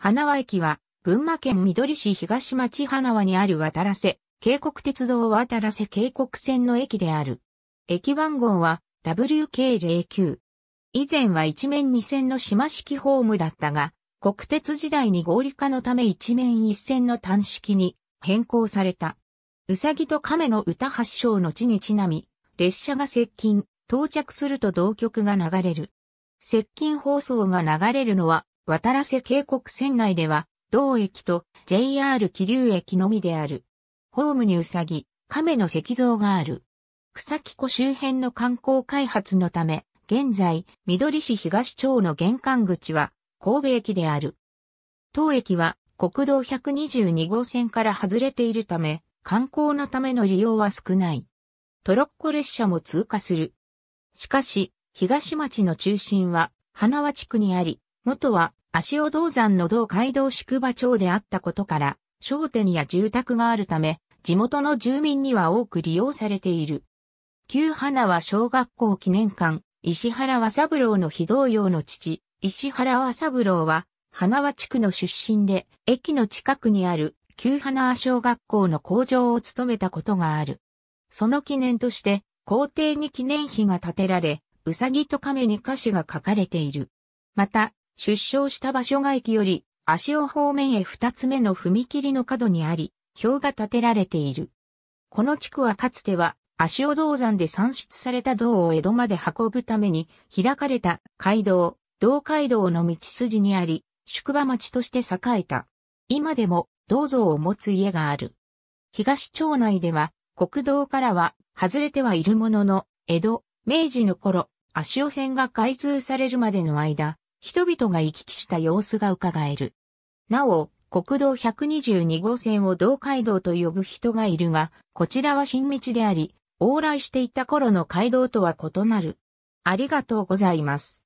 花輪駅は、群馬県緑市東町花輪にある渡らせ、渓谷鉄道渡らせ渓谷線の駅である。駅番号は WK09。以前は一面二線の島式ホームだったが、国鉄時代に合理化のため一面一線の単式に変更された。うさぎと亀の歌発祥の地にちなみ、列車が接近、到着すると同曲が流れる。接近放送が流れるのは渡良瀬渓谷線内では、同駅と JR 気流駅のみである。ホームにうさぎ、亀の石像がある。草木湖周辺の観光開発のため、現在、緑市東町の玄関口は、神戸駅である。当駅は、国道122号線から外れているため、観光のための利用は少ない。トロッコ列車も通過する。しかし、東町の中心は、花輪地区にあり、元は足尾銅山の銅街道宿場町であったことから、商店や住宅があるため、地元の住民には多く利用されている。旧花は小学校記念館、石原和三郎の非同様の父、石原和三郎は、花輪地区の出身で、駅の近くにある旧花小学校の工場を務めたことがある。その記念として、校庭に記念碑が建てられ、うさぎと亀に歌詞が書かれている。また、出生した場所が駅より、足尾方面へ二つ目の踏切の角にあり、表が建てられている。この地区はかつては、足尾銅山で産出された銅を江戸まで運ぶために開かれた街道、銅街道の道筋にあり、宿場町として栄えた。今でも銅像を持つ家がある。東町内では国道からは外れてはいるものの、江戸、明治の頃、足尾線が開通されるまでの間、人々が行き来した様子が伺える。なお、国道122号線を道街道と呼ぶ人がいるが、こちらは新道であり、往来していた頃の街道とは異なる。ありがとうございます。